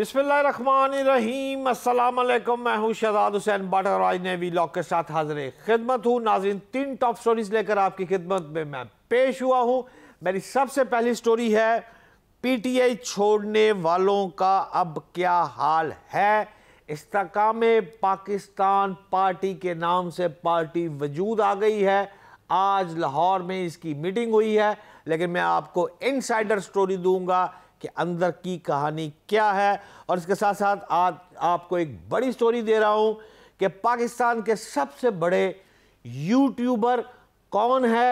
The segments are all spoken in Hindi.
अस्सलाम अल्लाम मैं हूं शहजाद हुसैन बाटर आज नए व्लॉग के साथ हाजिर खिदमत हूं नाजिन तीन टॉप स्टोरीज लेकर आपकी खिदमत में मैं पेश हुआ हूं मेरी सबसे पहली स्टोरी है पीटीआई छोड़ने वालों का अब क्या हाल है इस्तकाम पाकिस्तान पार्टी के नाम से पार्टी वजूद आ गई है आज लाहौर में इसकी मीटिंग हुई है लेकिन मैं आपको इनसाइडर स्टोरी दूंगा कि अंदर की कहानी क्या है और इसके साथ साथ आज आपको एक बड़ी स्टोरी दे रहा हूं कि पाकिस्तान के सबसे बड़े यूट्यूबर कौन है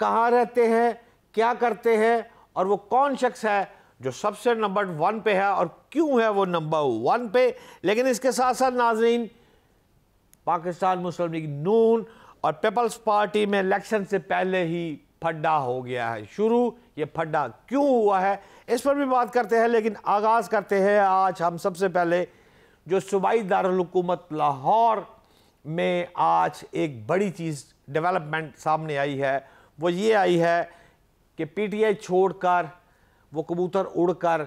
कहां रहते हैं क्या करते हैं और वो कौन शख्स है जो सबसे नंबर वन पे है और क्यों है वो नंबर वन पे लेकिन इसके साथ साथ नाजरीन पाकिस्तान मुस्लिम लीग नून और पीपल्स पार्टी में इलेक्शन से पहले ही फड्डा हो गया है शुरू ये फड्डा क्यों हुआ है इस पर भी बात करते हैं लेकिन आगाज़ करते हैं आज हम सबसे पहले जो सूबाई दारकूमत लाहौर में आज एक बड़ी चीज़ डेवलपमेंट सामने आई है वो ये आई है कि पीटीआई छोड़कर वो कबूतर उड़कर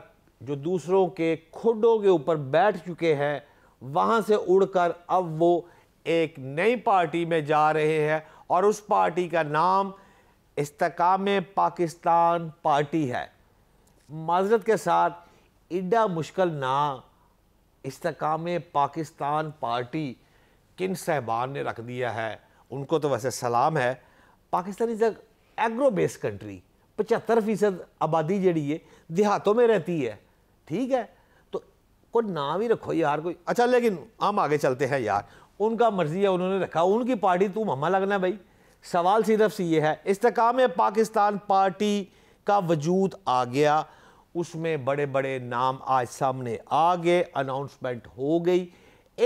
जो दूसरों के खुडों के ऊपर बैठ चुके हैं वहाँ से उड़कर अब वो एक नई पार्टी में जा रहे हैं और उस पार्टी का नाम इसकाम पाकिस्तान पार्टी है माजरत के साथ इड्डा मुश्किल ना इसकाम पाकिस्तान पार्टी किन साहबान ने रख दिया है उनको तो वैसे सलाम है Pakistan is agro based country पचहत्तर फीसद आबादी जड़ी है देहातों में रहती है ठीक है तो कोई ना ही रखो यार कोई अच्छा लेकिन हम आगे चलते हैं यार उनका मर्जी है उन्होंने रखा उनकी पार्टी तुम हमें लगना भाई सवाल सिर्फ से ये है इस्तकाम पाकिस्तान पार्टी का वजूद आ गया उसमें बड़े बड़े नाम आज सामने आ गए अनाउंसमेंट हो गई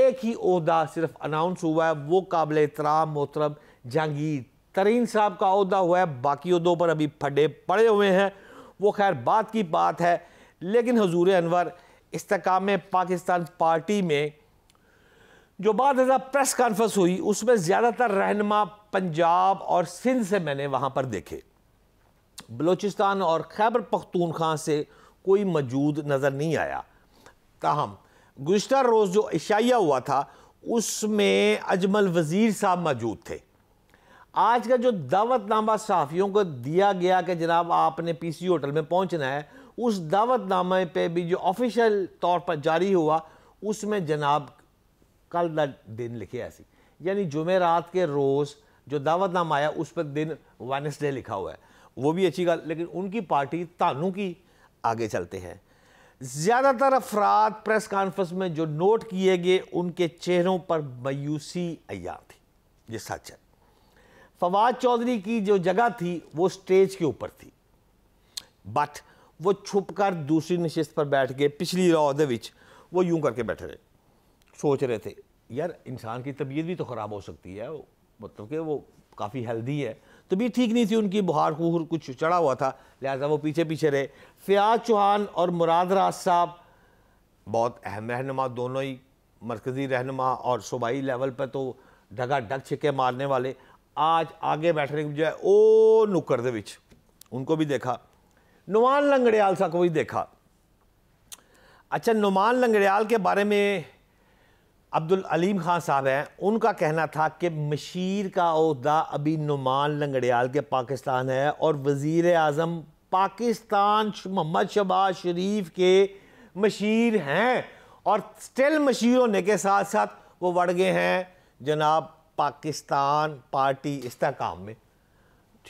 एक ही अहदा सिर्फ अनाउंस हुआ है वो काबिल एहतराम मोहतरम जहांगीर तरीन साहब का अहदा हुआ है बाकी अहदों पर अभी फटे पड़े हुए हैं वो खैर बात की बात है लेकिन हजूर अनवर इस्तकाम पाकिस्तान पार्टी में जो बाद प्रेस कॉन्फ्रेंस हुई उसमें ज़्यादातर रहनमा पंजाब और सिंध से मैंने वहाँ पर देखे बलूचिस्तान और खैबर पख्तूनख्वा से कोई मौजूद नज़र नहीं आया ताहम गुज्त रोज़ जो इशाइया हुआ था उसमें अजमल वज़ीर साहब मौजूद थे आज का जो दावतनामा सहाफ़ियों को दिया गया कि जनाब आपने पी सी होटल में पहुँचना है उस दावतनामे पर भी जो ऑफिशियल तौर पर जारी हुआ उसमें जनाब कल दिन लिखे ऐसी यानी जुमे रात के रोज़ जो दावतनामा आया उस पर दिन वेनसडे लिखा हुआ है वो भी अच्छी गल लेकिन उनकी पार्टी तानू की आगे चलते हैं ज़्यादातर अफराद प्रेस कॉन्फ्रेंस में जो नोट किए गए उनके चेहरों पर मायूसी अया थी ये सच है फवाद चौधरी की जो जगह थी वो स्टेज के ऊपर थी बट वो छुप कर दूसरी नशस्त पर बैठ के पिछली रॉ वो यूं करके बैठे रहे सोच रहे थे यार इंसान की तबीयत भी तो ख़राब हो सकती है मतलब कि वो काफ़ी हेल्दी है तो भी ठीक नहीं थी उनकी बुहार खूहर कुछ चढ़ा हुआ था लिहाजा वो पीछे पीछे रहे फयाज चौहान और मुराद राज साहब बहुत अहम रहनमा दोनों ही मरकज़ी रहनमा और सूबाई लेवल पर तो ढगा ढग छिके मारने वाले आज आगे बैठने की बजाय ओ नुक्कर दे उनको भी देखा नुमान लंगड़ियाल सा को भी देखा अच्छा नुमान लंगड़ियाल के बारे में अब्दुल अलीम खान साहब हैं उनका कहना था कि मशीर का अहदा अभी नुमान लंगड़ियाल के पाकिस्तान है और वज़ी अजम पाकिस्तान मोहम्मद शबाज शरीफ के मशीर हैं और स्टिल मशीर होने के साथ साथ वो बढ़ गए हैं जनाब पाकिस्तान पार्टी इस काम में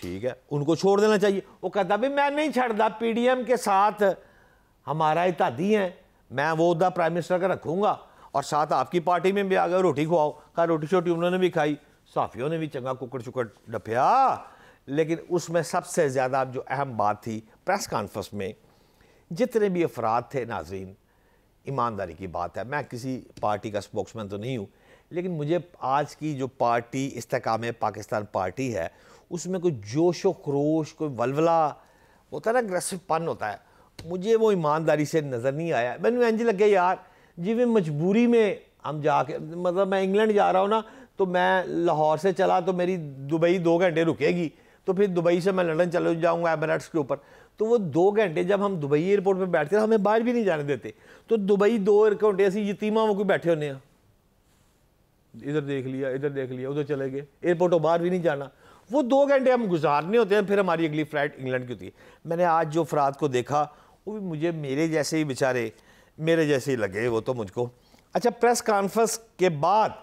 ठीक है उनको छोड़ देना चाहिए वो कहता भी मैं नहीं छड़ता पी डी एम के साथ हमारा इतादी हैं मैं वो अहदा प्राइम मिनिस्टर का रखूँगा और साथ आपकी पार्टी में भी आ गए रोटी खुआओ कहा रोटी शोटी उन्होंने भी खाई साफियों ने भी चंगा कुकड़ चुकड़ डफिया लेकिन उसमें सबसे ज़्यादा जो अहम बात थी प्रेस कॉन्फ्रेंस में जितने भी अफराद थे नाजरीन ईमानदारी की बात है मैं किसी पार्टी का स्पोक्समैन तो नहीं हूँ लेकिन मुझे आज की जो पार्टी इस्तेकाम पाकिस्तान पार्टी है उसमें कोई जोश व खरोश कोई वलवला होता है ना अग्रेसिव पन होता है मुझे वो ईमानदारी से नज़र नहीं आया मैंने लग गया यार जिमें मजबूरी में हम जाके मतलब मैं इंग्लैंड जा रहा हूँ ना तो मैं लाहौर से चला तो मेरी दुबई दो घंटे रुकेगी तो फिर दुबई से मैं लंदन चले जाऊँगा एमरेट्स के ऊपर तो वो दो घंटे जब हम दुबई एयरपोर्ट पर बैठते थे हमें बाहर भी नहीं जाने देते तो दुबई दो घंटे असं यतीमा कोई बैठे होने हैं इधर देख लिया इधर देख लिया उधर चले गए एयरपोर्ट और बाहर भी नहीं जाना वो दो घंटे हम गुजारने होते हैं फिर हमारी अगली फ़्लाइट इंग्लैंड की होती है मैंने आज जो अफराद को देखा वो भी मुझे मेरे जैसे ही बेचारे मेरे जैसे ही लगे वो तो मुझको अच्छा प्रेस कॉन्फ्रेंस के बाद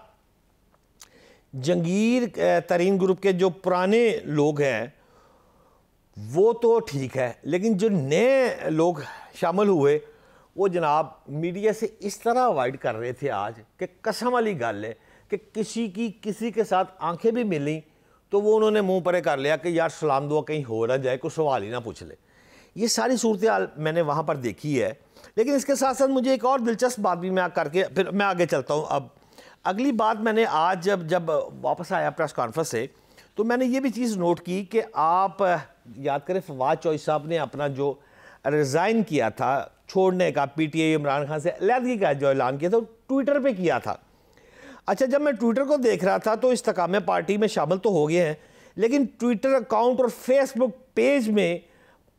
जंगीर तरीन ग्रुप के जो पुराने लोग हैं वो तो ठीक है लेकिन जो नए लोग शामिल हुए वो जनाब मीडिया से इस तरह अवॉइड कर रहे थे आज कि कसम वाली गल है कि किसी की किसी के साथ आंखें भी मिली तो वो उन्होंने मुंह परे कर लिया कि यार सलाम दुआ कहीं हो ना जाए कोई सवाल ही ना पूछ ले ये सारी सूरत मैंने वहाँ पर देखी है लेकिन इसके साथ साथ मुझे एक और दिलचस्प बात भी मैं करके फिर मैं आगे चलता हूँ अब अगली बात मैंने आज जब जब वापस आया प्रेस कॉन्फ्रेंस से तो मैंने ये भी चीज़ नोट की कि आप याद करें फवाद चौधरी साहब ने अपना जो रिज़ाइन किया था छोड़ने का आई इमरान खान से अलहदगी का जो ऐलान किया था ट्विटर पर किया था अच्छा जब मैं ट्विटर को देख रहा था तो इस्तकाम पार्टी में शामिल तो हो गए हैं लेकिन ट्विटर अकाउंट और फेसबुक पेज में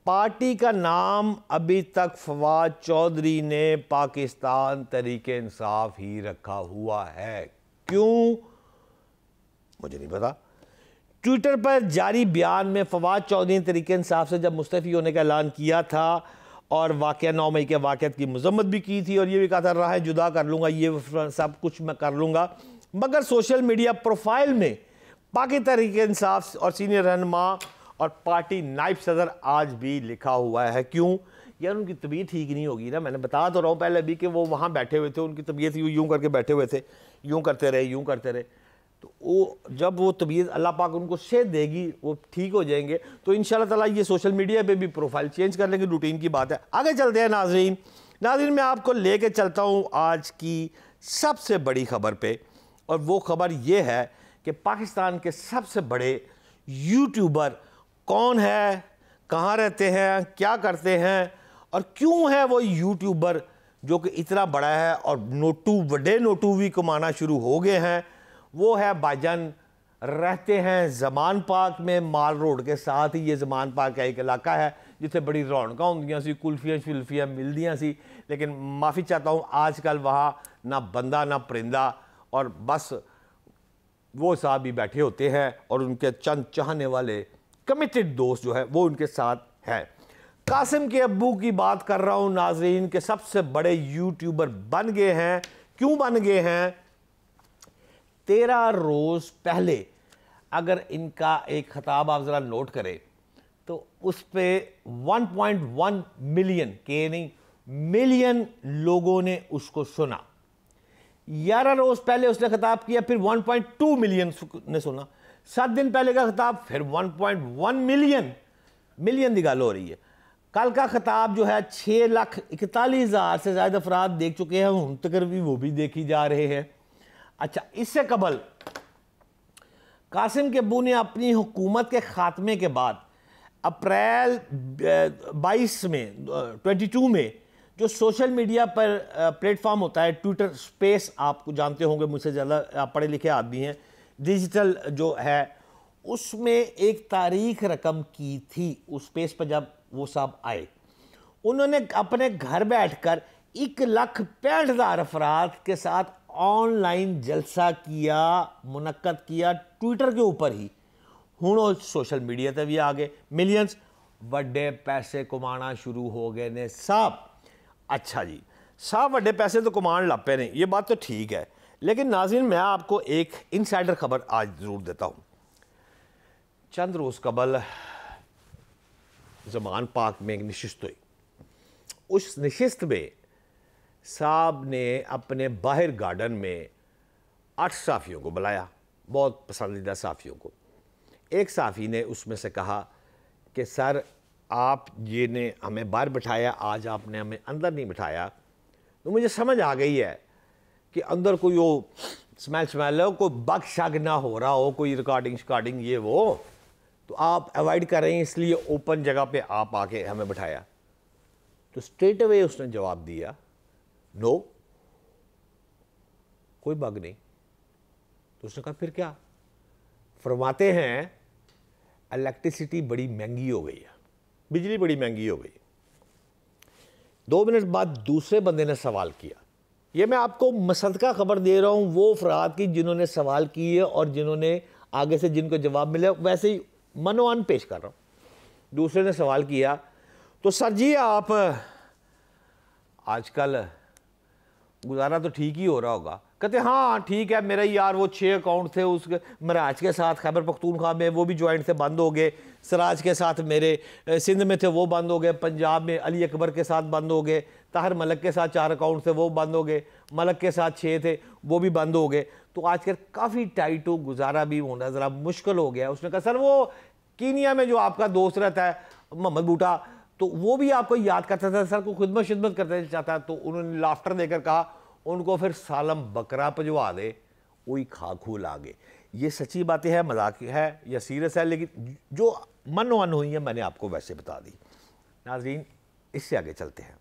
पार्टी का नाम अभी तक फवाद चौधरी ने पाकिस्तान तरीके इंसाफ ही रखा हुआ है क्यों मुझे नहीं पता ट्विटर पर जारी बयान में फवाद चौधरी ने तरीके इंसाफ से जब मुस्तफ़ी होने का ऐलान किया था और वाक़ नौ मई के वाक़ की मजम्मत भी की थी और ये भी कहा था राह जुदा कर लूँगा ये सब कुछ मैं कर लूँगा मगर सोशल मीडिया प्रोफाइल में पाकिस्तान तरीके इंसाफ और सीनियर रहनमा और पार्टी नाइब सदर आज भी लिखा हुआ है क्यों यार उनकी तबीयत ठीक नहीं होगी ना मैंने बता तो रहा हूँ पहले अभी कि वो वहाँ बैठे हुए थे उनकी तबीयत यूँ यूँ करके बैठे हुए थे यूँ करते रहे यूँ करते रहे तो वो जब वो तबीयत अल्लाह पाक उनको सेहत देगी वो ठीक हो जाएंगे तो इन ताला ये सोशल मीडिया पे भी प्रोफाइल चेंज कर लेंगे रूटीन की बात है आगे चलते हैं नाजरीन नाजरीन मैं आपको ले कर चलता हूँ आज की सबसे बड़ी खबर पर और वो खबर ये है कि पाकिस्तान के सबसे बड़े यूट्यूबर कौन है कहाँ रहते हैं क्या करते हैं और क्यों है वो यूट्यूबर जो कि इतना बड़ा है और नोटू बड़े नोटू भी कमाना शुरू हो गए हैं वो है बाजन रहते हैं जमान पार्क में माल रोड के साथ ही ये जमान पार्क का एक इलाका है जिसे बड़ी रौनक होंदियाँ सी कुल्फियाँ शुल्फियाँ मिल दिया सी लेकिन माफ़ी चाहता हूँ आजकल वहाँ ना बंदा ना परिंदा और बस वो साहब भी बैठे होते हैं और उनके चंद चाहने वाले कमिटेड दोस्त जो है वो उनके साथ है कासिम के अबू की बात कर रहा हूँ नाजरीन के सबसे बड़े यूट्यूबर बन गए हैं क्यों बन गए हैं तेरह रोज़ पहले अगर इनका एक खताब आप ज़रा नोट करें तो उस पर 1.1 मिलियन के नहीं मिलियन लोगों ने उसको सुना ग्यारह रोज़ पहले उसने खताब किया फिर 1.2 मिलियन ने सुना सात दिन पहले का खिताब फिर 1.1 मिलियन मिलियन की गल हो रही है कल का खिताब जो है छः लाख इकतालीस हज़ार से ज़्यादा अफराद देख चुके हैं हूँ तक भी वो भी देखी जा रहे हैं अच्छा इससे कबल कासिम के बू ने अपनी हुकूमत के ख़ात्मे के बाद अप्रैल 22 में 22 में जो सोशल मीडिया पर प्लेटफॉर्म होता है ट्विटर स्पेस आप जानते होंगे मुझसे ज़्यादा पढ़े लिखे आदमी हैं डिजिटल जो है उसमें एक तारीख रकम की थी उस पेज पर जब वो साहब आए उन्होंने अपने घर बैठकर एक लाख पैंठ हज़ार अफराद के साथ ऑनलाइन जलसा किया मुनद किया ट्विटर के ऊपर ही हूँ सोशल मीडिया पर भी आ गए मिलियंस पैसे कमाना शुरू हो गए ने साहब अच्छा जी साहब व्डे पैसे तो कमा लग पे ने ये बात तो ठीक है लेकिन नाजिन मैं आपको एक इनसाइडर खबर आज ज़रूर देता हूँ चंद रोज़ कबल जमान पाक में एक नशस्त हुई उस नशस्त में साहब ने अपने बाहर गार्डन में आठ साफ़ियों को बुलाया बहुत पसंदीदा साफ़ियों को एक साफ़ी ने उसमें से कहा कि सर आप जी ने हमें बाहर बिठाया आज आपने हमें अंदर नहीं बिठाया तो मुझे समझ आ गई है कि अंदर कोई वो स्मेल स्मेल है कोई बग शग ना हो रहा हो कोई रिकॉर्डिंग शिकार्डिंग ये वो तो आप अवॉइड कर रहे हैं इसलिए ओपन जगह पे आप आके हमें बिठाया तो स्ट्रेट अवे उसने जवाब दिया नो कोई बग नहीं तो उसने कहा फिर क्या फरमाते हैं इलेक्ट्रिसिटी बड़ी महंगी हो गई है बिजली बड़ी महंगी हो गई दो मिनट बाद दूसरे बंदे ने सवाल किया ये मैं आपको मसदका खबर दे रहा हूँ वो अफराद की जिन्होंने सवाल किए और जिन्होंने आगे से जिनको जवाब मिला वैसे ही मनोअन पेश कर रहा हूँ दूसरे ने सवाल किया तो सर जी आप आजकल गुजारा तो ठीक ही हो रहा होगा कहते हाँ ठीक है मेरे यार वो छः अकाउंट थे उस मराज के साथ खैबर पख्तूनख्वा में वो भी जॉइंट थे बंद हो गए सराज के साथ मेरे सिंध में थे वो बंद हो गए पंजाब में अली अकबर के साथ बंद हो गए ताहर मलक के साथ चार अकाउंट थे वो बंद हो गए मलक के साथ छः थे वो भी बंद हो गए तो आजकल काफ़ी टाइट हो गुजारा भी होना ज़रा मुश्किल हो गया उसने कहा सर वो कीनिया में जो आपका दोस्त रहता है मोहम्मद बूटा तो वो भी आपको याद करता था सर को खिदमत शिदमत करना चाहता तो उन्होंने लाफ्टर देकर कहा उनको फिर सालम बकरा पजवा दे वही खा खू लागे ये सच्ची बातें हैं मजाक है या सीरियस है लेकिन जो मन वन हुई है मैंने आपको वैसे बता दी नाजरीन इससे आगे चलते हैं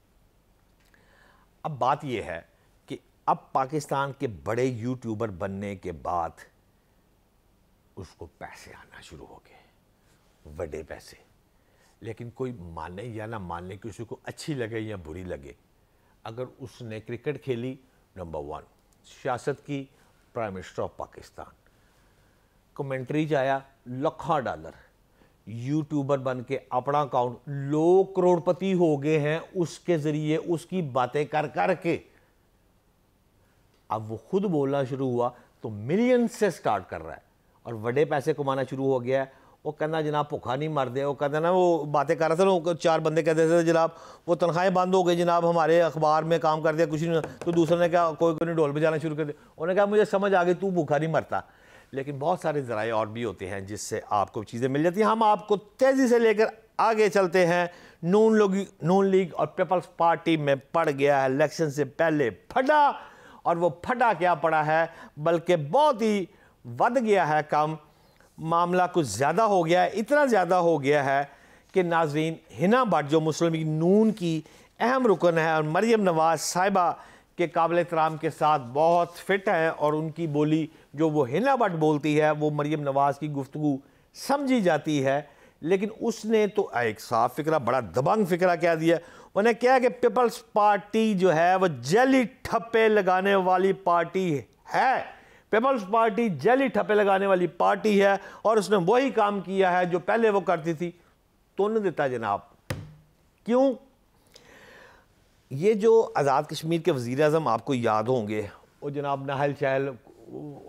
अब बात यह है कि अब पाकिस्तान के बड़े यूट्यूबर बनने के बाद उसको पैसे आना शुरू हो गए बड़े पैसे लेकिन कोई माने या ना माने किसी को अच्छी लगे या बुरी लगे अगर उसने क्रिकेट खेली नंबर वन सियासत की prime minister of Pakistan commentaries आया लखा डॉलर यूट्यूबर बन के अपना अकाउंट लो करोड़पति हो गए हैं उसके ज़रिए उसकी बातें कर कर के अब वो खुद बोलना शुरू हुआ तो मिलियन से स्टार्ट कर रहा है और बड़े पैसे कमाना शुरू हो गया है वो कहना जनाब भुखा नहीं मरते वो कहते ना वो बातें कर रहे थे ना चार बंदे कहते थे जनाब वो तनख्वाहें बंद हो गई जनाब हमारे अखबार में काम कर दिया कुछ नहीं तो दूसरे ने कहा कोई कोई ढोल बजाना शुरू कर दिया उन्होंने कहा मुझे समझ आ गई तू भूखा नहीं मरता लेकिन बहुत सारे ज़राए और भी होते हैं जिससे आपको चीज़ें मिल जाती हैं हम आपको तेज़ी से लेकर आगे चलते हैं नून लोग नून लीग और पीपल्स पार्टी में पड़ गया है इलेक्शन से पहले फटा और वो फटा क्या पड़ा है बल्कि बहुत ही बढ़ गया है काम मामला कुछ ज़्यादा हो गया है इतना ज़्यादा हो गया है कि नाजरीन हिना भट्ट जो मुस्लिम नून की अहम रुकन है और मरियम नवाज साहिबा के काबिल तराम के साथ बहुत फिट हैं और उनकी बोली जो वो हिना भट्ट बोलती है वो मरियम नवाज़ की गुफ्तु समझी जाती है लेकिन उसने तो एक साफ फिक्रा बड़ा दबंग फिक्रा कह दिया उन्हें क्या कि पीपल्स पार्टी जो है वह जली ठप्पे लगाने वाली पार्टी है पीपल्स पार्टी जैली ठप्पे लगाने वाली पार्टी है और उसने वही काम किया है जो पहले वो करती थी तो नहीं देता जनाब क्यों ये जो आज़ाद कश्मीर के वजीर अजम आपको याद होंगे वो जनाब नाहल शहल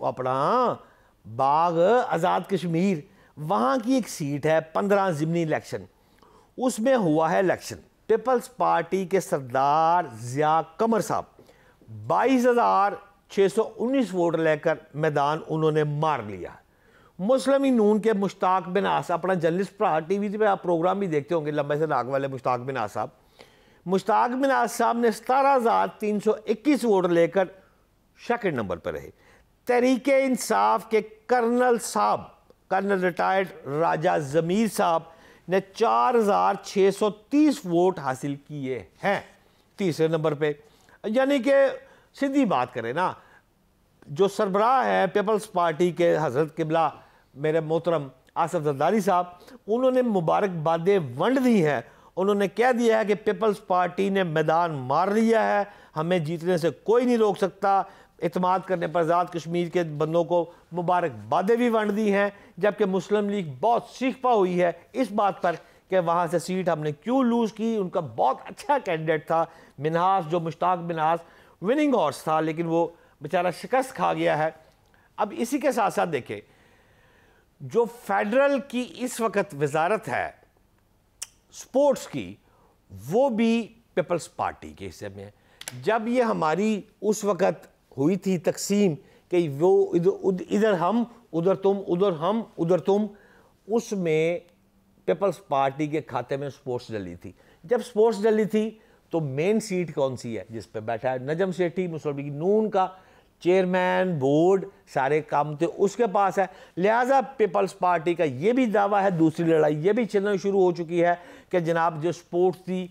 अपना बाग आज़ाद कश्मीर वहाँ की एक सीट है पंद्रह जिमनी इलेक्शन उसमें हुआ है इलेक्शन पीपल्स पार्टी के सरदार ज़िया कमर साहब बाईस हज़ार 619 वोट लेकर मैदान उन्होंने मार लिया मुस्लिम नून के मुश्ताक बिन आसा अपना जर्नलिस्ट भरा टी वी पर आप प्रोग्राम भी देखते होंगे लंबे से नाग वाले मुश्ताक बिन आसा साहब मुश्ताक बिन आज साहब ने सतारह हज़ार तीन सौ इक्कीस वोट लेकर सेकेंड नंबर पर रहे तहरीक इंसाफ के कर्नल साहब कर्नल रिटायर्ड राजा ज़मीर साहब ने चार हज़ार छः सौ तीस वोट हासिल किए हैं तीसरे नंबर पर यानी कि सीधी बात करें ना जो सरबराह है पीपल्स पार्टी के हजरत किबला मेरे मोहतरम आसफ जरदारी साहब उन्होंने मुबारकबादें वंड दी हैं उन्होंने कह दिया है कि पीपल्स पार्टी ने मैदान मार लिया है हमें जीतने से कोई नहीं रोक सकता अतमाद करने पर आज़ाद कश्मीर के बंदों को मुबारकबादें भी वंड दी हैं जबकि मुस्लिम लीग बहुत सीखपा हुई है इस बात पर कि वहाँ से सीट हमने क्यों लूज़ की उनका बहुत अच्छा कैंडिडेट था मिनहास जो मुश्ताक मिनहास विनिंग हॉर्स था लेकिन वो बेचारा शिकस्त खा गया है अब इसी के साथ साथ देखें जो फेडरल की इस वक्त वजारत है स्पोर्ट्स की वो भी पीपल्स पार्टी के हिस्से में है जब ये हमारी उस वक्त हुई थी तकसीम कि वो इधर इधर हम उधर तुम उधर हम उधर तुम उसमें पीपल्स पार्टी के खाते में स्पोर्ट्स डली थी जब स्पोर्ट्स डली थी तो मेन सीट कौन सी है जिस पे बैठा है नजम सेठी मुस्लिम लीग नून का चेयरमैन बोर्ड सारे काम तो उसके पास है लिहाजा पीपल्स पार्टी का ये भी दावा है दूसरी लड़ाई ये भी चलना शुरू हो चुकी है कि जनाब जो स्पोर्ट्स की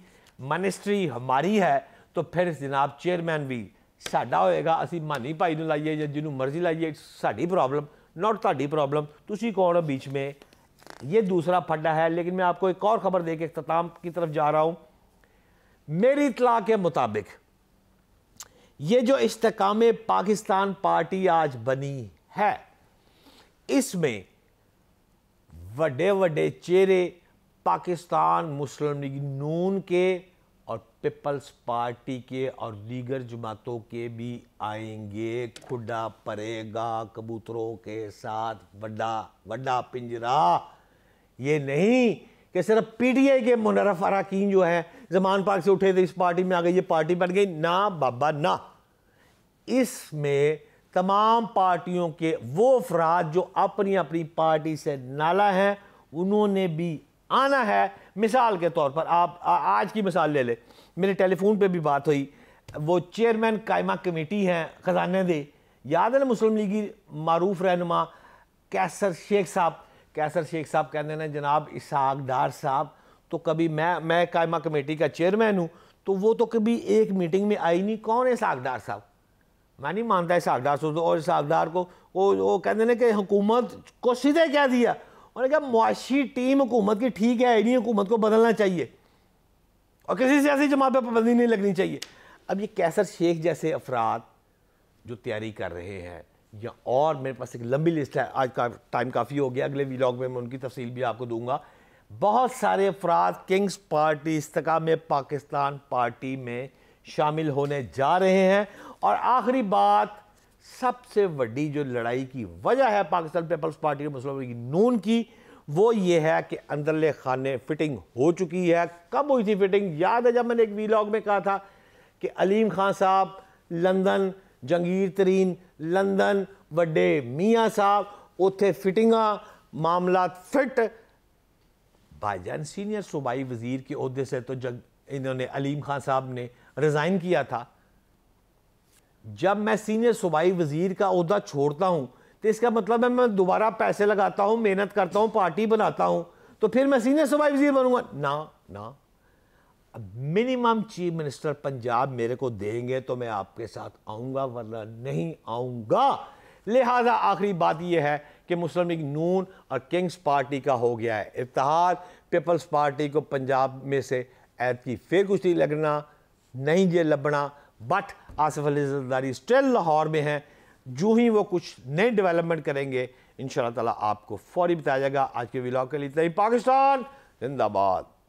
मिनिस्ट्री हमारी है तो फिर जनाब चेयरमैन भी साढ़ा होएगा असी मानी भाई ਨੂੰ लाइए या जिन्होंने मर्जी लाइए साड़ी प्रॉब्लम नॉट ताड़ी प्रॉब्लम तुम कौन हो बीच में ये दूसरा ਫੱਡਾ है लेकिन मैं आपको एक और खबर ਦੇ इख्ताम की तरफ जा रहा हूँ मेरी इतला के मुताबिक ये जो इस्तकाम पाकिस्तान पार्टी आज बनी है इसमें वे वे चेहरे पाकिस्तान मुस्लिम लीग नून के और पीपल्स पार्टी के और दीगर जमातों के भी आएंगे खुडा परेगा कबूतरों के साथ वड़ा वडा पिंजरा ये नहीं कि सिर्फ पी टी आई के मुनरफ अरकान जो है जमान पाक से उठे थे इस पार्टी में आ गई ये पार्टी बन गई ना बाबा ना इसमें तमाम पार्टियों के वो अफराद जो अपनी अपनी पार्टी से नाला हैं उन्होंने भी आना है मिसाल के तौर पर आप आ, आज की मिसाल ले ले मेरे टेलीफोन पे भी बात हुई वो चेयरमैन कायमा कमेटी हैं ख़जाने दे याद है ना मुस्लिम लीग मारूफ रहनुमा कैसर शेख साहब कैसर शेख साहब कहते हैं जनाब इसाक डार साहब तो कभी मैं मैं कायमा कमेटी का चेयरमैन हूँ तो वो तो कभी एक मीटिंग में आई नहीं कौन है इसहाक साहब मैं नहीं मानता है डार साहब और इसहाक को वो वो कहते ना कि हुकूमत को सीधे क्या दिया उन्होंने कहा मुआशी टीम हुकूमत की ठीक है नहीं हुकूमत को बदलना चाहिए और किसी ऐसी जमात पर पाबंदी नहीं लगनी चाहिए अब ये कैसर शेख जैसे अफराद जो तैयारी कर रहे हैं या और मेरे पास एक लंबी लिस्ट है आज का टाइम काफ़ी हो गया अगले व्लॉग में मैं उनकी तफसील भी आपको दूंगा बहुत सारे अफराद किंग्स पार्टी इस्तका में पाकिस्तान पार्टी में शामिल होने जा रहे हैं और आखिरी बात सबसे बड़ी जो लड़ाई की वजह है पाकिस्तान पीपल्स पार्टी और मुस्लिम लीग नून की वो ये है कि अंदरले खाने फिटिंग हो चुकी है कब हुई थी फिटिंग याद है जब मैंने एक वीलॉग में कहा था कि अलीम खान साहब लंदन जंगीर तरीन लंदन ਵੱਡੇ मिया साहब ਉੱਥੇ फिटिंग मामला फिट भाईजान सीनियर सूबाई वजीर के अहदे से तो जब इन्होंने अलीम खान साहब ने रिज़ाइन किया था जब मैं सीनियर सूबाई वजीर का अहदा छोड़ता हूँ तो इसका मतलब है मैं दोबारा पैसे लगाता हूँ मेहनत करता हूँ पार्टी बनाता हूँ तो फिर मैं सीनियर सूबाई वजीर बनूंगा ना ना अब मिनिमम चीफ मिनिस्टर पंजाब मेरे को देंगे तो मैं आपके साथ आऊँगा वरना नहीं आऊँगा लिहाजा आखिरी बात यह है कि मुस्लिम लीग नून और किंग्स पार्टी का हो गया है इफ्तार पीपल्स पार्टी को पंजाब में से ऐप की फिर कुछ नहीं लगना नहीं ये लबना बट आसिफ अली जरदारी स्टिल लाहौर में हैं जो ही वो कुछ नए डेवलपमेंट करेंगे इन ताला आपको फौरी बताया जाएगा आज के व्लॉग के लिए पाकिस्तान जिंदाबाद